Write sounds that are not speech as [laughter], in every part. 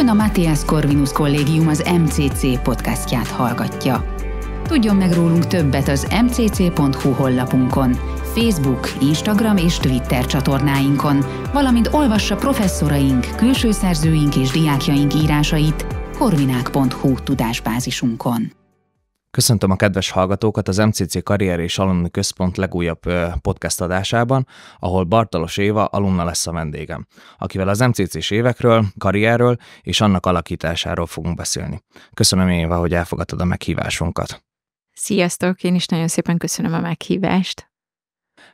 Ön a Matthias Corvinus Kollégium az MCC podcastját hallgatja. Tudjon meg rólunk többet az mcc.hu honlapunkon, Facebook, Instagram és Twitter csatornáinkon, valamint olvassa professzoraink, külsőszerzőink és diákjaink írásait korvinák.hu tudásbázisunkon. Köszöntöm a kedves hallgatókat az MCC Karrier és Alumni Központ legújabb podcast adásában, ahol Bartalos Éva alumna lesz a vendégem, akivel az MCC-s évekről, karrierről és annak alakításáról fogunk beszélni. Köszönöm Éva, hogy elfogadtad a meghívásunkat. Sziasztok, én is nagyon szépen köszönöm a meghívást.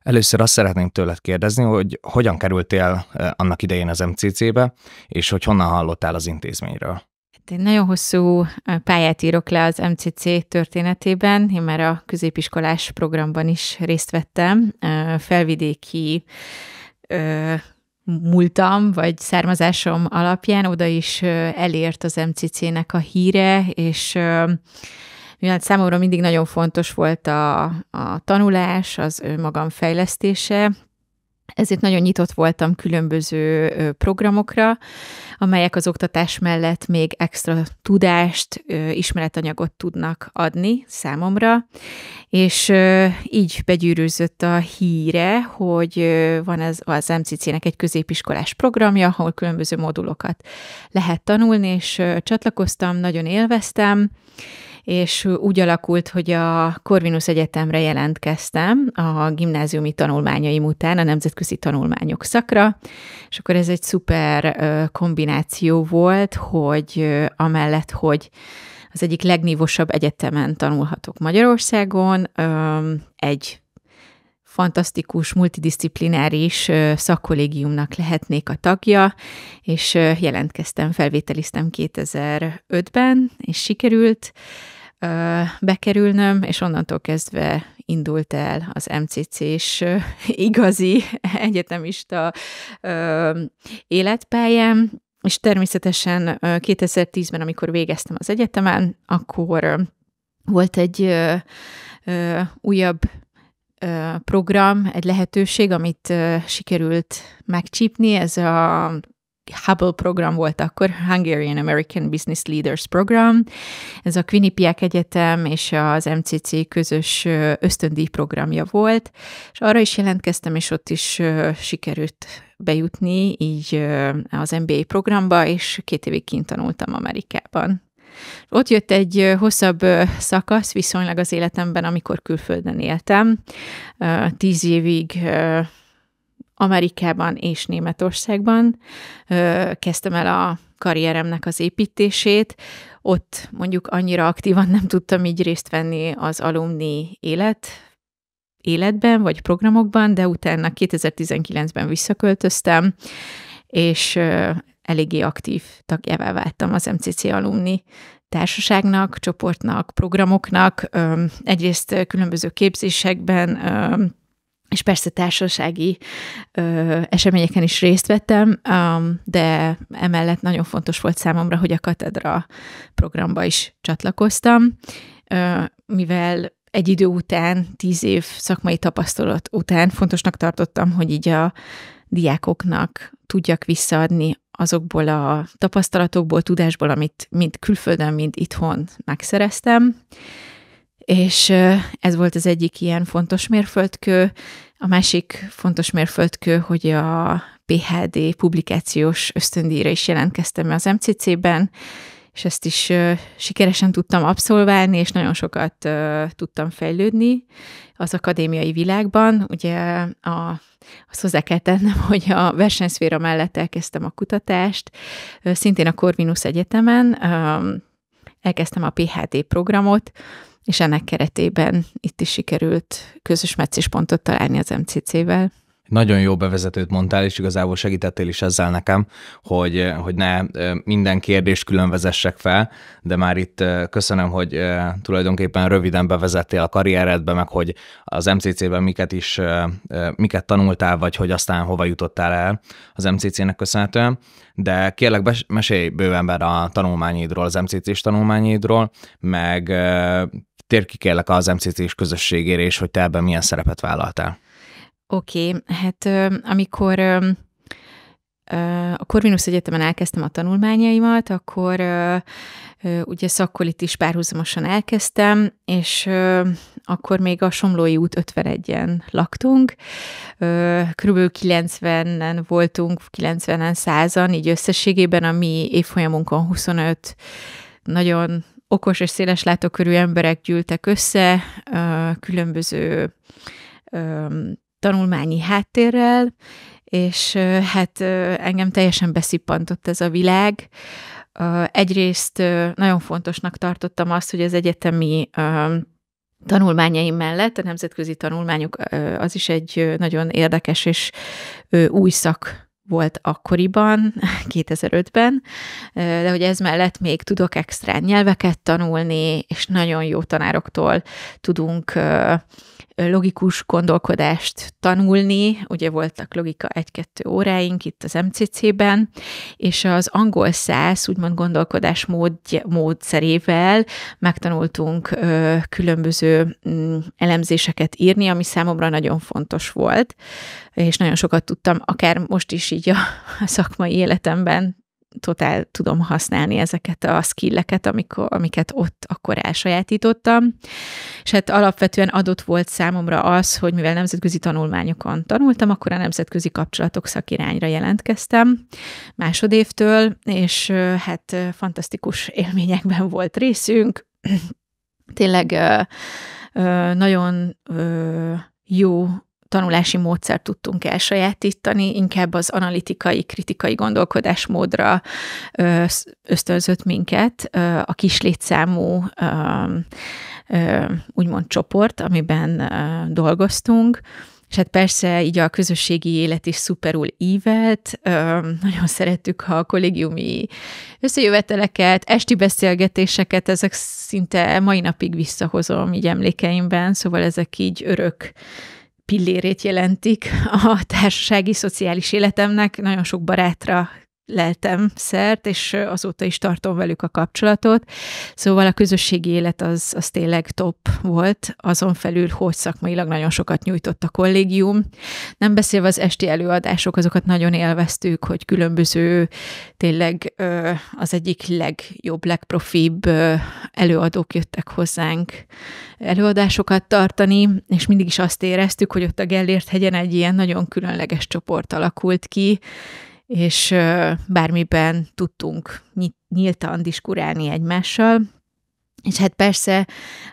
Először azt szeretném tőled kérdezni, hogy hogyan kerültél annak idején az MCC-be, és hogy honnan hallottál az intézményről? Hát én nagyon hosszú pályát írok le az MCC történetében. Én már a középiskolás programban is részt vettem. Felvidéki múltam, vagy származásom alapján oda is elért az MCC-nek a híre, és mivel hát számomra mindig nagyon fontos volt a, a tanulás, az önmagam fejlesztése, ezért nagyon nyitott voltam különböző programokra, amelyek az oktatás mellett még extra tudást, ismeretanyagot tudnak adni számomra, és így begyűrűzött a híre, hogy van ez az MCC-nek egy középiskolás programja, ahol különböző modulokat lehet tanulni, és csatlakoztam, nagyon élveztem, és úgy alakult, hogy a Corvinus Egyetemre jelentkeztem a gimnáziumi tanulmányaim után a nemzetközi tanulmányok szakra, és akkor ez egy szuper kombináció volt, hogy amellett, hogy az egyik legnívosabb egyetemen tanulhatok Magyarországon, egy fantasztikus, multidisciplináris szakkollégiumnak lehetnék a tagja, és jelentkeztem, felvételiztem 2005-ben, és sikerült bekerülnöm, és onnantól kezdve indult el az MCC-s igazi [laughs] egyetemista életpályám, és természetesen 2010-ben, amikor végeztem az egyetemen, akkor volt egy ö, ö, újabb program, egy lehetőség, amit sikerült megcsípni, ez a Hubble program volt akkor, Hungarian American Business Leaders program. Ez a Quinnipiac Egyetem és az MCC közös ösztöndíj programja volt, és arra is jelentkeztem, és ott is sikerült bejutni így az MBA programba, és két évig kint tanultam Amerikában. Ott jött egy hosszabb szakasz viszonylag az életemben, amikor külföldön éltem. Tíz évig Amerikában és Németországban kezdtem el a karrieremnek az építését. Ott mondjuk annyira aktívan nem tudtam így részt venni az alumni élet életben vagy programokban, de utána 2019-ben visszaköltöztem, és eléggé aktív tagjává váltam az MCC alumni társaságnak, csoportnak, programoknak, egyrészt különböző képzésekben, és persze társasági eseményeken is részt vettem, de emellett nagyon fontos volt számomra, hogy a katedra programba is csatlakoztam, mivel egy idő után, tíz év szakmai tapasztalat után fontosnak tartottam, hogy így a diákoknak tudjak visszaadni azokból a tapasztalatokból, tudásból, amit mind külföldön, mind itthon megszereztem. És ez volt az egyik ilyen fontos mérföldkő. A másik fontos mérföldkő, hogy a PHD publikációs ösztöndíjra is jelentkeztem az MCC-ben, és ezt is sikeresen tudtam abszolválni, és nagyon sokat tudtam fejlődni az akadémiai világban. Ugye a, azt hozzá kell tennem, [laughs] hogy a versenyszféra mellett elkezdtem a kutatást, szintén a Corvinus Egyetemen, elkezdtem a PHD programot, és ennek keretében itt is sikerült közös meccéspontot találni az MCC-vel. Nagyon jó bevezetőt mondtál, és igazából segítettél is ezzel nekem, hogy, eh, hogy ne eh, minden kérdést külön vezessek fel, de már itt eh, köszönöm, hogy tulajdonképpen röviden bevezettél a karrieredbe, meg hogy az MCC-ben miket is, miket tanultál, vagy hogy aztán hova jutottál el az MCC-nek köszönhetően. De kérlek, mesélj bővenben a tanulmányidról, az MCC-s tanulmányidról, meg térj ki kérlek az MCC-s közösségére, és hogy te ebben milyen szerepet vállaltál. Oké, okay, hát amikor a Corvinus Egyetemen elkezdtem a tanulmányaimat, akkor ugye szakkolit is párhuzamosan elkezdtem, és akkor még a Somlói út 51-en laktunk, körülbelül 90-en voltunk, 90-en, 100-an, így összességében a mi évfolyamunkon 25 nagyon okos és széles látókörű emberek gyűltek össze, különböző tanulmányi háttérrel, és hát engem teljesen beszippantott ez a világ. Egyrészt nagyon fontosnak tartottam azt, hogy az egyetemi tanulmányaim mellett a nemzetközi tanulmányok az is egy nagyon érdekes és új szak volt akkoriban, 2005-ben, [laughs] de hogy ez mellett még tudok extra nyelveket tanulni, és nagyon jó tanároktól tudunk logikus gondolkodást tanulni, ugye voltak logika 1-2 óráink itt az MCC-ben, és az angol száz úgymond gondolkodás mód, módszerével megtanultunk ö, különböző mm, elemzéseket írni, ami számomra nagyon fontos volt, és nagyon sokat tudtam, akár most is így a, a [laughs] szakmai életemben totál tudom használni ezeket a skilleket, amikor, amiket ott akkor elsajátítottam. És hát alapvetően adott volt számomra az, hogy mivel nemzetközi tanulmányokon tanultam, akkor a nemzetközi kapcsolatok szakirányra jelentkeztem másodévtől, és hát fantasztikus élményekben volt részünk. Tényleg nagyon jó tanulási módszert tudtunk elsajátítani, inkább az analitikai, kritikai gondolkodásmódra ösztönzött minket a kis létszámú úgymond csoport, amiben dolgoztunk, és hát persze így a közösségi élet is szuperul ívelt, nagyon szerettük a kollégiumi összejöveteleket, esti beszélgetéseket, ezek szinte mai napig visszahozom így emlékeimben, szóval ezek így örök pillérét jelentik a társasági, szociális életemnek. Nagyon sok barátra leltem szert, és azóta is tartom velük a kapcsolatot. Szóval a közösségi élet az, az tényleg top volt, azon felül, hogy szakmailag nagyon sokat nyújtott a kollégium. Nem beszélve az esti előadások, azokat nagyon élveztük, hogy különböző, tényleg az egyik legjobb, legprofibb előadók jöttek hozzánk előadásokat tartani, és mindig is azt éreztük, hogy ott a Gellért hegyen egy ilyen nagyon különleges csoport alakult ki, és bármiben tudtunk nyíltan diskurálni egymással. És hát persze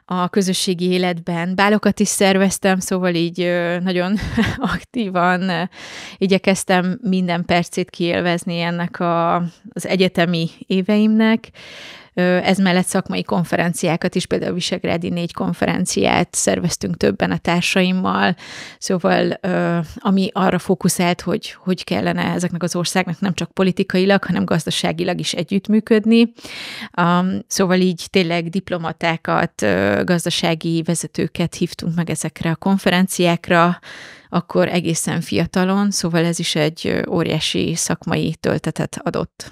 a közösségi életben bálokat is szerveztem, szóval így nagyon [laughs] aktívan igyekeztem minden percét kiélvezni ennek a, az egyetemi éveimnek. Ez mellett szakmai konferenciákat is, például a Visegrádi négy konferenciát szerveztünk többen a társaimmal, szóval ami arra fókuszált, hogy hogy kellene ezeknek az országnak nem csak politikailag, hanem gazdaságilag is együttműködni. Um, szóval így tényleg diplomatákat, gazdasági vezetőket hívtunk meg ezekre a konferenciákra, akkor egészen fiatalon, szóval ez is egy óriási szakmai töltetet adott.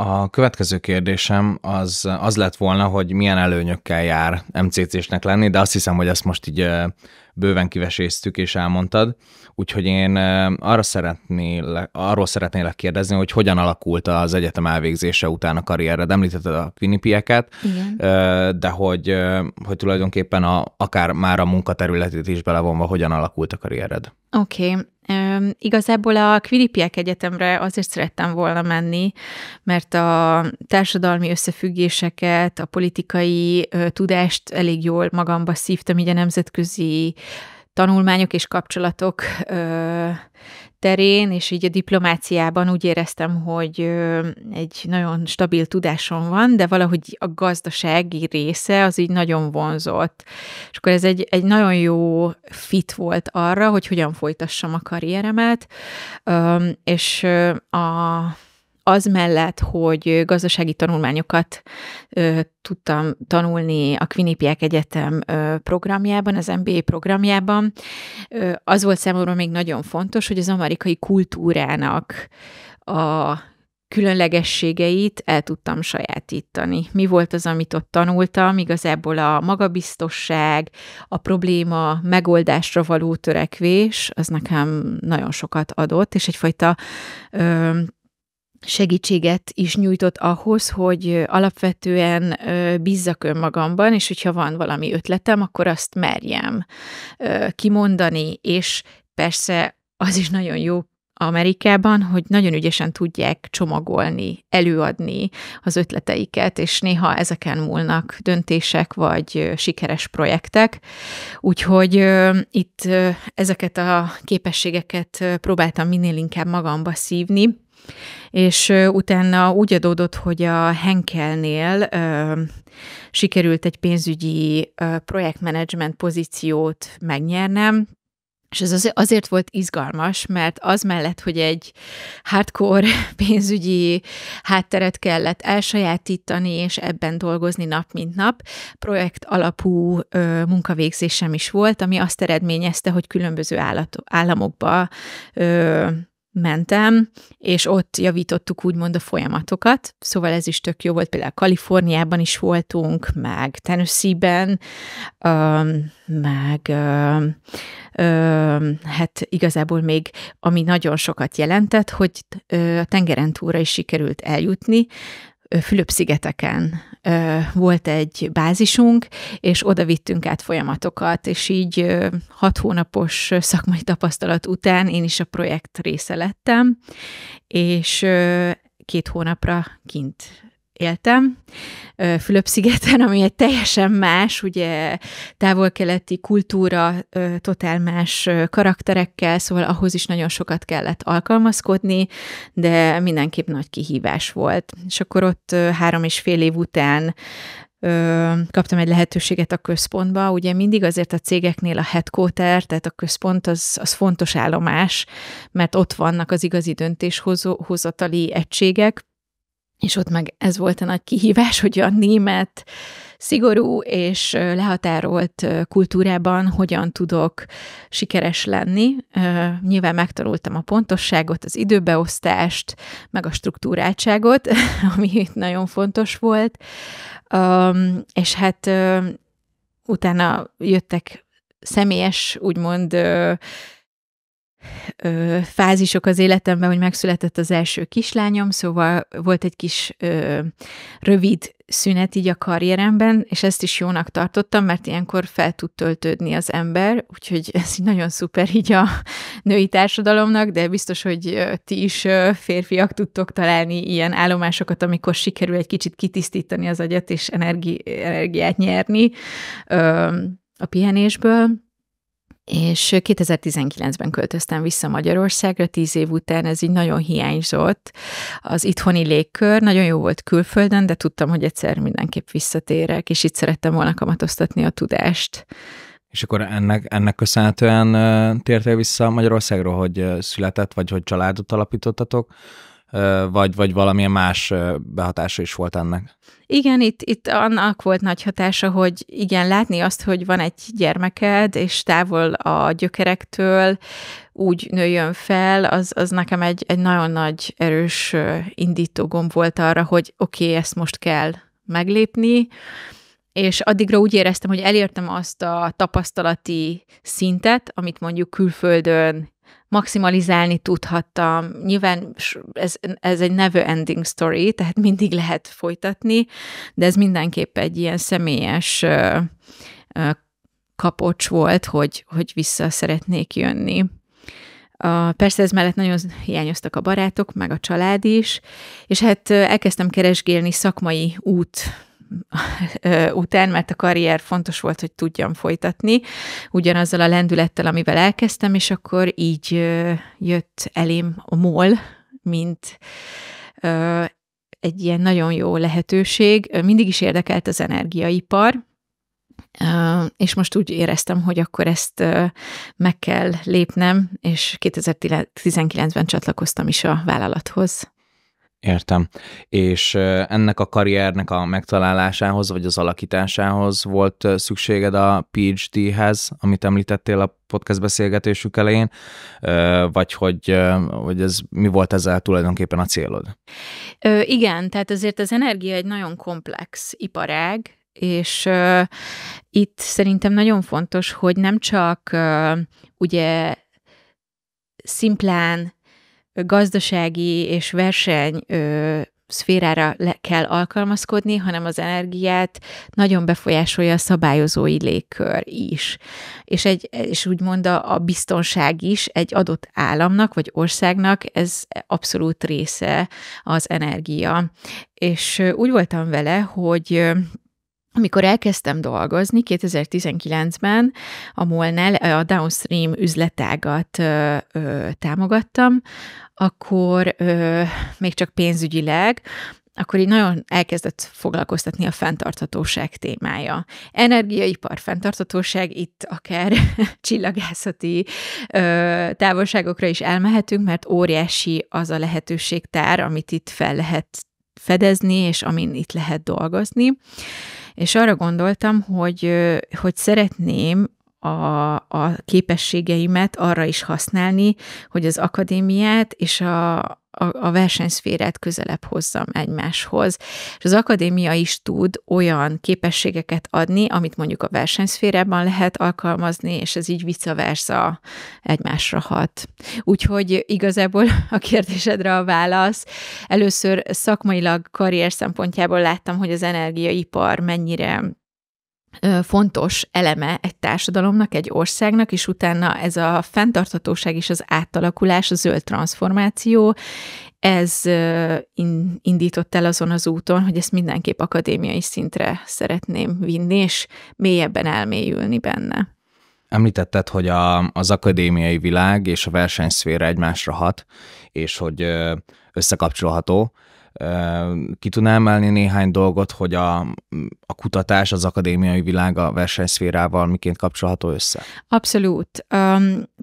A következő kérdésem az, az lett volna, hogy milyen előnyökkel jár MCC-snek lenni, de azt hiszem, hogy ezt most így bőven kiveséztük és elmondtad. Úgyhogy én arra szeretnélek, arról szeretnélek kérdezni, hogy hogyan alakult az egyetem elvégzése után a karriered. Említetted a Quinnipieket, de hogy, hogy tulajdonképpen a, akár már a munkaterületét is belevonva, hogyan alakult a karriered. Oké, okay. Üm, igazából a Quiripiek Egyetemre azért szerettem volna menni, mert a társadalmi összefüggéseket, a politikai ö, tudást elég jól magamba szívtam, így a nemzetközi tanulmányok és kapcsolatok ö, terén, és így a diplomáciában úgy éreztem, hogy ö, egy nagyon stabil tudásom van, de valahogy a gazdasági része az így nagyon vonzott. És akkor ez egy, egy nagyon jó fit volt arra, hogy hogyan folytassam a karrieremet, ö, és a az mellett, hogy gazdasági tanulmányokat ö, tudtam tanulni a Quinnipiac Egyetem ö, programjában, az MBA programjában, ö, az volt számomra még nagyon fontos, hogy az amerikai kultúrának a különlegességeit el tudtam sajátítani. Mi volt az, amit ott tanultam? Igazából a magabiztosság, a probléma megoldásra való törekvés, az nekem nagyon sokat adott, és egyfajta ö, segítséget is nyújtott ahhoz, hogy alapvetően bízzak önmagamban, és hogyha van valami ötletem, akkor azt merjem kimondani, és persze az is nagyon jó Amerikában, hogy nagyon ügyesen tudják csomagolni, előadni az ötleteiket, és néha ezeken múlnak döntések vagy sikeres projektek. Úgyhogy itt ezeket a képességeket próbáltam minél inkább magamba szívni, és utána úgy adódott, hogy a Henkelnél ö, sikerült egy pénzügyi projektmenedzsment pozíciót megnyernem, és ez azért volt izgalmas, mert az mellett, hogy egy hardcore [laughs] pénzügyi hátteret kellett elsajátítani, és ebben dolgozni nap mint nap, projekt alapú ö, munkavégzésem is volt, ami azt eredményezte, hogy különböző állat, államokba ö, mentem, és ott javítottuk úgymond a folyamatokat, szóval ez is tök jó volt, például Kaliforniában is voltunk, meg Tennessee-ben, meg hát igazából még, ami nagyon sokat jelentett, hogy a tengeren túra is sikerült eljutni, Fülöp-szigeteken volt egy bázisunk, és oda vittünk át folyamatokat, és így hat hónapos szakmai tapasztalat után én is a projekt része lettem, és két hónapra kint éltem, Fülöp-szigeten, ami egy teljesen más, ugye távol-keleti kultúra, totál más karakterekkel, szóval ahhoz is nagyon sokat kellett alkalmazkodni, de mindenképp nagy kihívás volt. És akkor ott három és fél év után kaptam egy lehetőséget a központba. Ugye mindig azért a cégeknél a headquarter, tehát a központ az, az fontos állomás, mert ott vannak az igazi döntéshozatali egységek, és ott meg ez volt a nagy kihívás, hogy a német szigorú és lehatárolt kultúrában hogyan tudok sikeres lenni. Nyilván megtanultam a pontosságot, az időbeosztást, meg a struktúráltságot, [laughs] ami nagyon fontos volt. És hát utána jöttek személyes, úgymond ö, fázisok az életemben, hogy megszületett az első kislányom, szóval volt egy kis ö, rövid szünet így a karrieremben, és ezt is jónak tartottam, mert ilyenkor fel tud töltődni az ember, úgyhogy [laughs] ez így nagyon szuper így a női társadalomnak, de biztos, hogy ti is férfiak tudtok találni ilyen állomásokat, amikor sikerül egy kicsit kitisztítani az agyat, és energi- energiát nyerni ö, a pihenésből és 2019-ben költöztem vissza Magyarországra, tíz év után ez így nagyon hiányzott. Az itthoni légkör nagyon jó volt külföldön, de tudtam, hogy egyszer mindenképp visszatérek, és itt szerettem volna kamatoztatni a tudást. És akkor ennek, ennek köszönhetően tértél vissza Magyarországról, hogy született, vagy hogy családot alapítottatok, vagy, vagy valamilyen más behatása is volt ennek. Igen, itt, itt annak volt nagy hatása, hogy igen, látni azt, hogy van egy gyermeked, és távol a gyökerektől úgy nőjön fel, az, az nekem egy, egy nagyon nagy erős indítógom volt arra, hogy oké, okay, ezt most kell meglépni, és addigra úgy éreztem, hogy elértem azt a tapasztalati szintet, amit mondjuk külföldön maximalizálni tudhattam. Nyilván ez, ez egy never ending story, tehát mindig lehet folytatni, de ez mindenképp egy ilyen személyes kapocs volt, hogy, hogy vissza szeretnék jönni. Persze ez mellett nagyon hiányoztak a barátok, meg a család is, és hát elkezdtem keresgélni szakmai út [laughs] után, mert a karrier fontos volt, hogy tudjam folytatni, ugyanazzal a lendülettel, amivel elkezdtem, és akkor így jött elém a MOL, mint egy ilyen nagyon jó lehetőség. Mindig is érdekelt az energiaipar, és most úgy éreztem, hogy akkor ezt meg kell lépnem, és 2019-ben csatlakoztam is a vállalathoz. Értem. És ennek a karriernek a megtalálásához, vagy az alakításához volt szükséged a PhD-hez, amit említettél a podcast beszélgetésük elején, vagy hogy, hogy ez mi volt ezzel tulajdonképpen a célod? Ö, igen, tehát azért az energia egy nagyon komplex iparág, és ö, itt szerintem nagyon fontos, hogy nem csak ö, ugye szimplán gazdasági és verseny ö, szférára le kell alkalmazkodni, hanem az energiát nagyon befolyásolja a szabályozói légkör is. És, egy, és úgymond a, a biztonság is egy adott államnak vagy országnak ez abszolút része az energia. És úgy voltam vele, hogy amikor elkezdtem dolgozni 2019-ben a Molnál, a downstream üzletágat ö, ö, támogattam, akkor ö, még csak pénzügyileg, akkor így nagyon elkezdett foglalkoztatni a fenntarthatóság témája. Energiaipar, fenntarthatóság, itt akár [laughs] csillagászati ö, távolságokra is elmehetünk, mert óriási az a lehetőségtár, amit itt fel lehet fedezni, és amin itt lehet dolgozni. És arra gondoltam, hogy, hogy szeretném a, a képességeimet arra is használni, hogy az akadémiát és a, a, a versenyszférát közelebb hozzam egymáshoz. És az akadémia is tud olyan képességeket adni, amit mondjuk a versenyszférában lehet alkalmazni, és ez így vice versa egymásra hat. Úgyhogy igazából [laughs] a kérdésedre a válasz. Először szakmailag karrier szempontjából láttam, hogy az energiaipar mennyire fontos eleme egy társadalomnak, egy országnak, és utána ez a fenntarthatóság és az átalakulás, a zöld transformáció, ez indított el azon az úton, hogy ezt mindenképp akadémiai szintre szeretném vinni, és mélyebben elmélyülni benne. Említetted, hogy a, az akadémiai világ és a versenyszféra egymásra hat, és hogy összekapcsolható. Ki tudná emelni néhány dolgot, hogy a, a kutatás, az akadémiai világ a versenyszférával miként kapcsolható össze? Abszolút.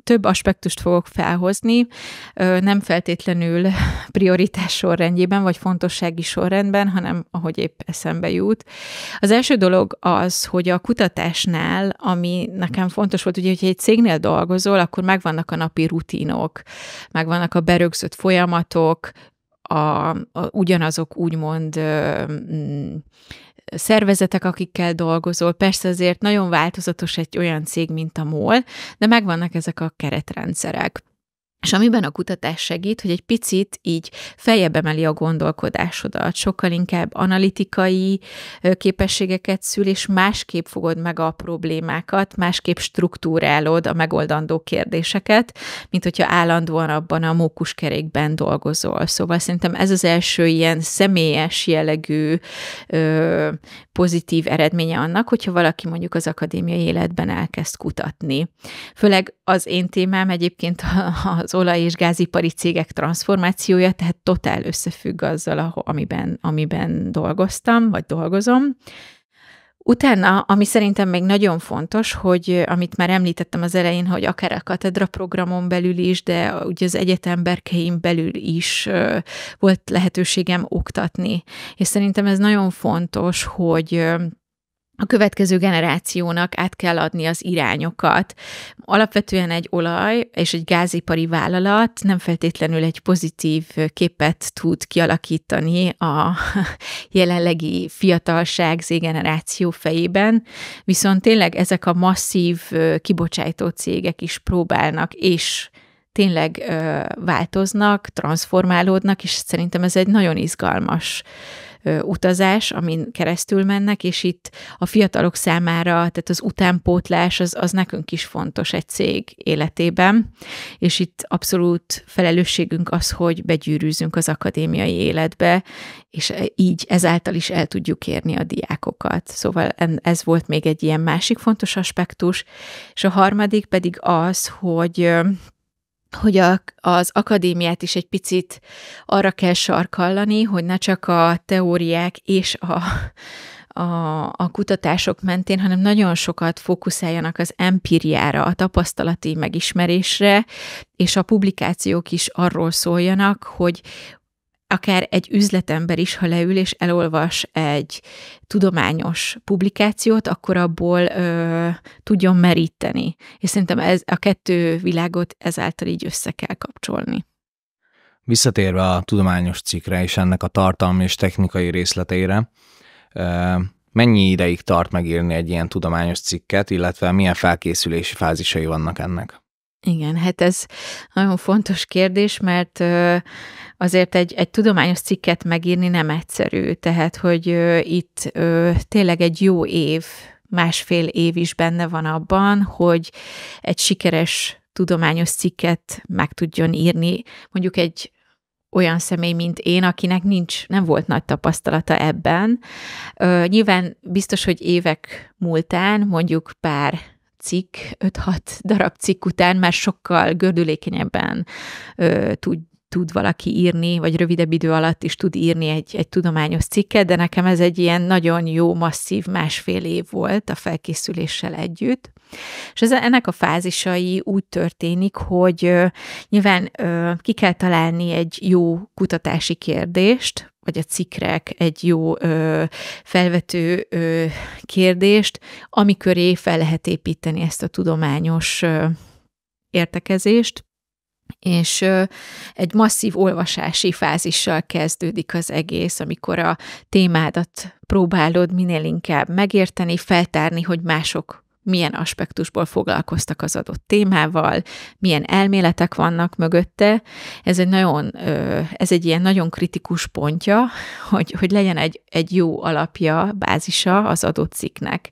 Több aspektust fogok felhozni, nem feltétlenül prioritás sorrendjében, vagy fontossági sorrendben, hanem ahogy épp eszembe jut. Az első dolog az, hogy a kutatásnál, ami nekem fontos volt, ugye, hogyha egy cégnél dolgozol, akkor megvannak a napi rutinok, megvannak a berögzött folyamatok, a, a, ugyanazok úgymond ö, m, mm, szervezetek, akikkel dolgozol. Persze azért nagyon változatos egy olyan cég, mint a MOL, de megvannak ezek a keretrendszerek. És amiben a kutatás segít, hogy egy picit így feljebb emeli a gondolkodásodat, sokkal inkább analitikai képességeket szül, és másképp fogod meg a problémákat, másképp struktúrálod a megoldandó kérdéseket, mint hogyha állandóan abban a mókuskerékben dolgozol. Szóval szerintem ez az első ilyen személyes jellegű ö, pozitív eredménye annak, hogyha valaki mondjuk az akadémiai életben elkezd kutatni. Főleg az én témám egyébként az olaj- és gázipari cégek transformációja, tehát totál összefügg azzal, amiben, amiben dolgoztam, vagy dolgozom. Utána, ami szerintem még nagyon fontos, hogy amit már említettem az elején, hogy akár a katedra programon belül is, de ugye az egyetem berkeim belül is volt lehetőségem oktatni. És szerintem ez nagyon fontos, hogy a következő generációnak át kell adni az irányokat. Alapvetően egy olaj és egy gázipari vállalat nem feltétlenül egy pozitív képet tud kialakítani a [laughs] jelenlegi fiatalság Z generáció fejében, viszont tényleg ezek a masszív kibocsátó cégek is próbálnak, és tényleg változnak, transformálódnak, és szerintem ez egy nagyon izgalmas utazás, amin keresztül mennek, és itt a fiatalok számára, tehát az utánpótlás az, az nekünk is fontos egy cég életében, és itt abszolút felelősségünk az, hogy begyűrűzünk az akadémiai életbe, és e, így ezáltal is el tudjuk érni a diákokat. Szóval ez volt még egy ilyen másik fontos aspektus, és a harmadik pedig az, hogy hogy a, az akadémiát is egy picit arra kell sarkallani, hogy ne csak a teóriák és a, a, a kutatások mentén, hanem nagyon sokat fókuszáljanak az empíriára, a tapasztalati megismerésre, és a publikációk is arról szóljanak, hogy akár egy üzletember is, ha leül és elolvas egy tudományos publikációt, akkor abból ö, tudjon meríteni. És szerintem ez, a kettő világot ezáltal így össze kell kapcsolni. Visszatérve a tudományos cikkre és ennek a tartalmi és technikai részleteire, mennyi ideig tart megírni egy ilyen tudományos cikket, illetve milyen felkészülési fázisai vannak ennek? Igen, hát ez nagyon fontos kérdés, mert azért egy, egy tudományos cikket megírni nem egyszerű, tehát hogy itt tényleg egy jó év, másfél év is benne van abban, hogy egy sikeres tudományos cikket meg tudjon írni, mondjuk egy olyan személy, mint én, akinek nincs, nem volt nagy tapasztalata ebben. Ö, nyilván biztos, hogy évek múltán, mondjuk pár cikk, 5-6 darab cikk után már sokkal gördülékenyebben ö, tud, tud valaki írni, vagy rövidebb idő alatt is tud írni egy, egy tudományos cikket, de nekem ez egy ilyen nagyon jó, masszív másfél év volt a felkészüléssel együtt. És ez, ennek a fázisai úgy történik, hogy ö, nyilván ö, ki kell találni egy jó kutatási kérdést, vagy a cikrek egy jó ö, felvető ö, kérdést, amiköré fel lehet építeni ezt a tudományos ö, értekezést, és ö, egy masszív olvasási fázissal kezdődik az egész, amikor a témádat próbálod minél inkább megérteni, feltárni, hogy mások milyen aspektusból foglalkoztak az adott témával, milyen elméletek vannak mögötte. Ez egy nagyon, ez egy ilyen nagyon kritikus pontja, hogy, hogy legyen egy, egy jó alapja, bázisa az adott cikknek.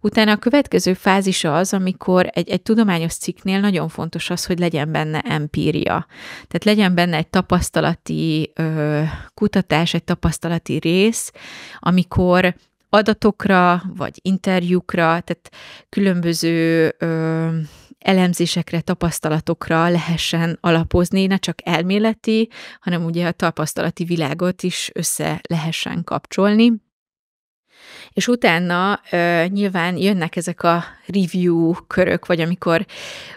Utána a következő fázisa az, amikor egy, egy tudományos cikknél nagyon fontos az, hogy legyen benne empíria. Tehát legyen benne egy tapasztalati ö, kutatás, egy tapasztalati rész, amikor adatokra, vagy interjúkra, tehát különböző ö, elemzésekre, tapasztalatokra lehessen alapozni, ne csak elméleti, hanem ugye a tapasztalati világot is össze lehessen kapcsolni és utána ö, nyilván jönnek ezek a review körök, vagy amikor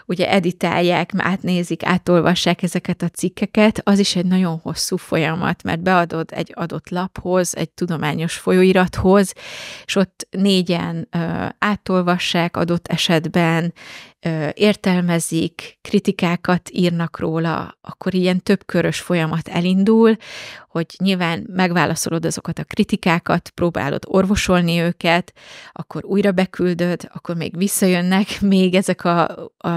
ugye editálják, átnézik, átolvassák ezeket a cikkeket, az is egy nagyon hosszú folyamat, mert beadod egy adott laphoz, egy tudományos folyóirathoz, és ott négyen ö, átolvassák adott esetben, értelmezik, kritikákat írnak róla, akkor ilyen többkörös folyamat elindul, hogy nyilván megválaszolod azokat a kritikákat, próbálod orvosolni őket, akkor újra beküldöd, akkor még visszajönnek [laughs] még ezek a, a,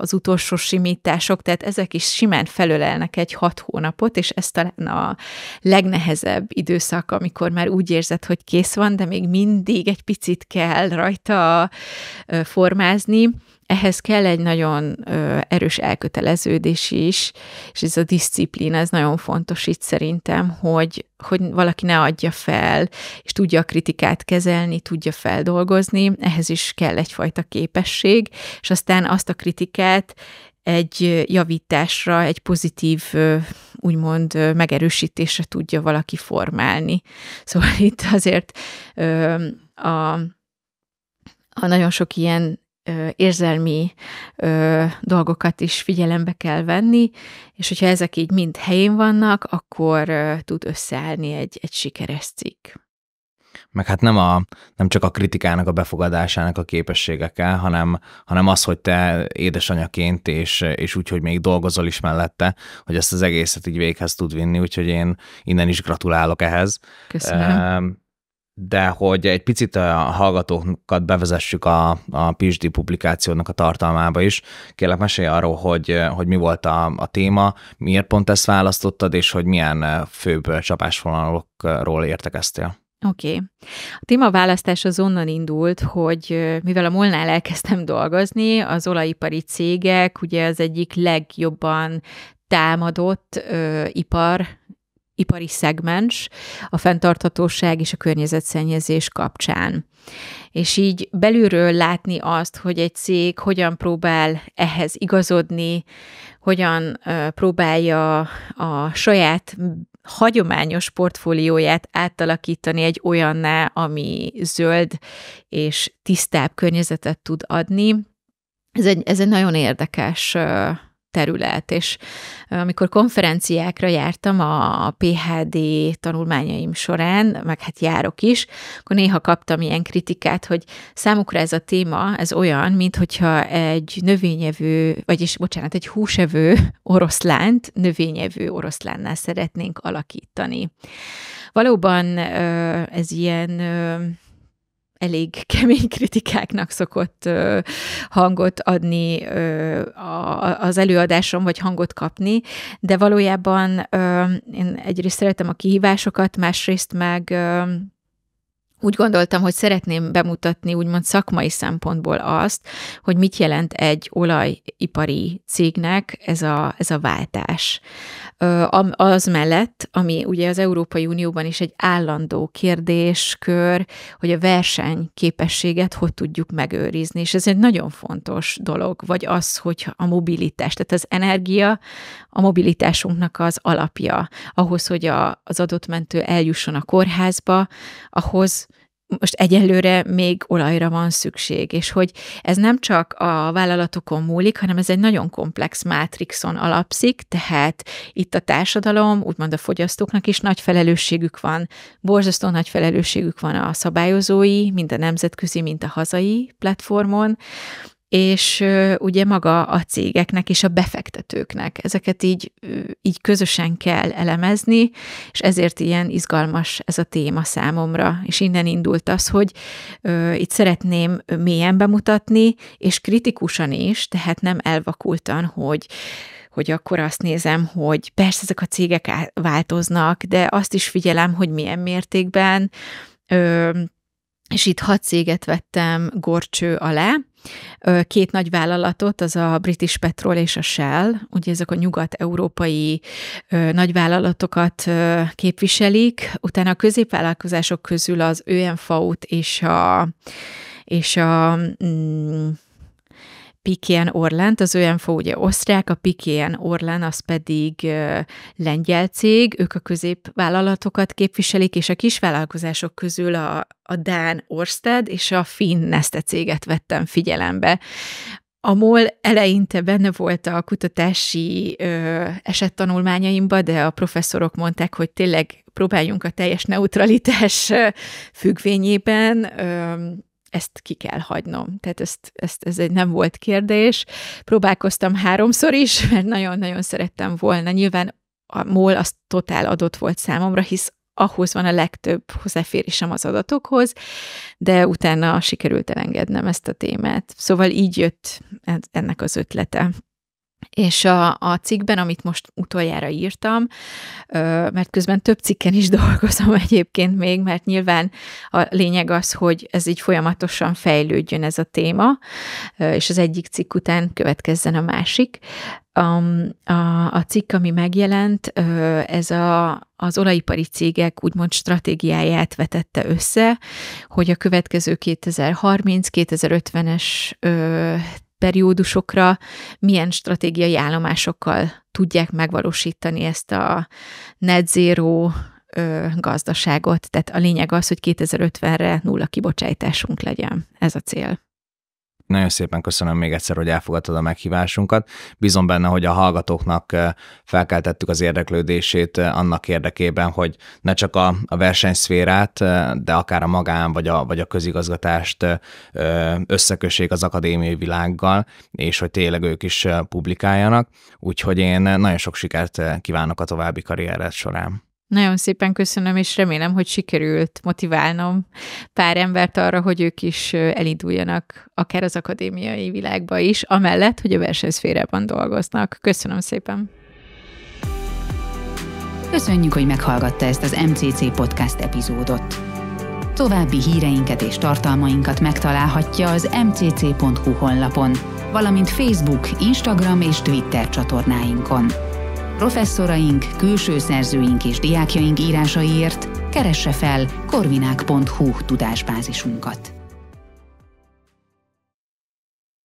az utolsó simítások, tehát ezek is simán felölelnek egy hat hónapot, és ez talán a legnehezebb időszak, amikor már úgy érzed, hogy kész van, de még mindig egy picit kell rajta formázni, ehhez kell egy nagyon erős elköteleződés is, és ez a disziplína, ez nagyon fontos itt szerintem, hogy, hogy valaki ne adja fel, és tudja a kritikát kezelni, tudja feldolgozni, ehhez is kell egyfajta képesség, és aztán azt a kritikát egy javításra, egy pozitív, úgymond megerősítésre tudja valaki formálni. Szóval itt azért a, a nagyon sok ilyen érzelmi ö, dolgokat is figyelembe kell venni, és hogyha ezek így mind helyén vannak, akkor ö, tud összeállni egy, egy sikeres cikk. Meg hát nem, a, nem csak a kritikának, a befogadásának a képességekkel, hanem, hanem az, hogy te édesanyaként, és, és úgy, hogy még dolgozol is mellette, hogy ezt az egészet így véghez tud vinni, úgyhogy én innen is gratulálok ehhez. Köszönöm de hogy egy picit a hallgatókat bevezessük a, a PhD publikációnak a tartalmába is, kérlek mesélj arról, hogy, hogy mi volt a, a téma, miért pont ezt választottad, és hogy milyen főbb csapásvonalokról értekeztél. Oké. Okay. A választás az onnan indult, hogy mivel a Molnál elkezdtem dolgozni, az olajipari cégek ugye az egyik legjobban támadott ö, ipar ipari szegmens a fenntarthatóság és a környezetszennyezés kapcsán. És így belülről látni azt, hogy egy cég hogyan próbál ehhez igazodni, hogyan próbálja a saját hagyományos portfólióját átalakítani egy olyanná, ami zöld és tisztább környezetet tud adni. Ez egy, ez egy nagyon érdekes terület, és amikor konferenciákra jártam a PHD tanulmányaim során, meg hát járok is, akkor néha kaptam ilyen kritikát, hogy számukra ez a téma, ez olyan, mint hogyha egy növényevő, vagyis bocsánat, egy húsevő [laughs] oroszlánt növényevő oroszlánnál szeretnénk alakítani. Valóban ez ilyen elég [laughs] kemény kritikáknak szokott ö, hangot adni ö, a, az előadásom, vagy hangot kapni, de valójában ö, én egyrészt szeretem a kihívásokat, másrészt meg ö, úgy gondoltam, hogy szeretném bemutatni úgymond szakmai szempontból azt, hogy mit jelent egy olajipari cégnek ez a, ez a váltás. Az mellett, ami ugye az Európai Unióban is egy állandó kérdéskör, hogy a verseny képességet hogy tudjuk megőrizni, és ez egy nagyon fontos dolog, vagy az, hogy a mobilitás, tehát az energia a mobilitásunknak az alapja, ahhoz, hogy a, az adott mentő eljusson a kórházba, ahhoz most egyelőre még olajra van szükség, és hogy ez nem csak a vállalatokon múlik, hanem ez egy nagyon komplex mátrixon alapszik, tehát itt a társadalom, úgymond a fogyasztóknak is nagy felelősségük van, borzasztó nagy felelősségük van a szabályozói, mind a nemzetközi, mind a hazai platformon, és ugye maga a cégeknek és a befektetőknek. Ezeket így, így közösen kell elemezni, és ezért ilyen izgalmas ez a téma számomra. És innen indult az, hogy ö, itt szeretném mélyen bemutatni, és kritikusan is, tehát nem elvakultan, hogy hogy akkor azt nézem, hogy persze ezek a cégek változnak, de azt is figyelem, hogy milyen mértékben, ö, és itt hat céget vettem gorcső alá, két nagy vállalatot, az a British Petrol és a Shell, ugye ezek a nyugat-európai nagy vállalatokat képviselik, utána a középvállalkozások közül az Önfaut t és a, és a mm, Pikien Orlent, az ÖNFO ugye osztrák, a Pikien Orlen az pedig lengyel cég, ők a középvállalatokat képviselik, és a kisvállalkozások közül a, a Dán Orsted és a Finn Neste céget vettem figyelembe. A MOL eleinte benne volt a kutatási ö, esettanulmányaimba, de a professzorok mondták, hogy tényleg próbáljunk a teljes neutralitás függvényében ö, ezt ki kell hagynom. Tehát ezt, ezt, ez egy nem volt kérdés. Próbálkoztam háromszor is, [laughs] mert nagyon-nagyon szerettem volna. Nyilván a MOL az totál adott volt számomra, hisz ahhoz van a legtöbb hozzáférésem az adatokhoz, de utána sikerült elengednem ezt a témát. Szóval így jött ennek az ötlete. És a, a cikkben, amit most utoljára írtam, mert közben több cikken is [laughs] dolgozom egyébként még, mert nyilván a lényeg az, hogy ez így folyamatosan fejlődjön ez a téma, és az egyik cikk után következzen a másik. A, a, a cikk, ami megjelent, ez a, az olajipari cégek úgymond stratégiáját vetette össze, hogy a következő 2030-2050-es periódusokra, milyen stratégiai állomásokkal tudják megvalósítani ezt a net zero ö, gazdaságot. Tehát a lényeg az, hogy 2050-re nulla kibocsátásunk legyen. Ez a cél nagyon szépen köszönöm még egyszer, hogy elfogadtad a meghívásunkat. Bízom benne, hogy a hallgatóknak felkeltettük az érdeklődését annak érdekében, hogy ne csak a, a versenyszférát, de akár a magán vagy a, vagy a közigazgatást összekössék az akadémiai világgal, és hogy tényleg ők is publikáljanak. Úgyhogy én nagyon sok sikert kívánok a további karriered során. Nagyon szépen köszönöm, és remélem, hogy sikerült motiválnom pár embert arra, hogy ők is elinduljanak akár az akadémiai világba is, amellett, hogy a versenyszférában dolgoznak. Köszönöm szépen! Köszönjük, hogy meghallgatta ezt az MCC Podcast epizódot. További híreinket és tartalmainkat megtalálhatja az mcc.hu honlapon, valamint Facebook, Instagram és Twitter csatornáinkon professzoraink, külső szerzőink és diákjaink írásaiért keresse fel korvinák.hu tudásbázisunkat.